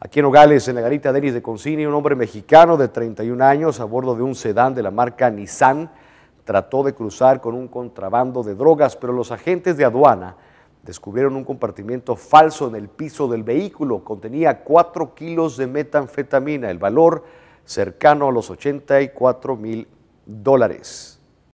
Aquí en Nogales, en la garita Denis de Concini, un hombre mexicano de 31 años a bordo de un sedán de la marca Nissan trató de cruzar con un contrabando de drogas, pero los agentes de aduana descubrieron un compartimiento falso en el piso del vehículo. Contenía 4 kilos de metanfetamina, el valor cercano a los 84 mil dólares.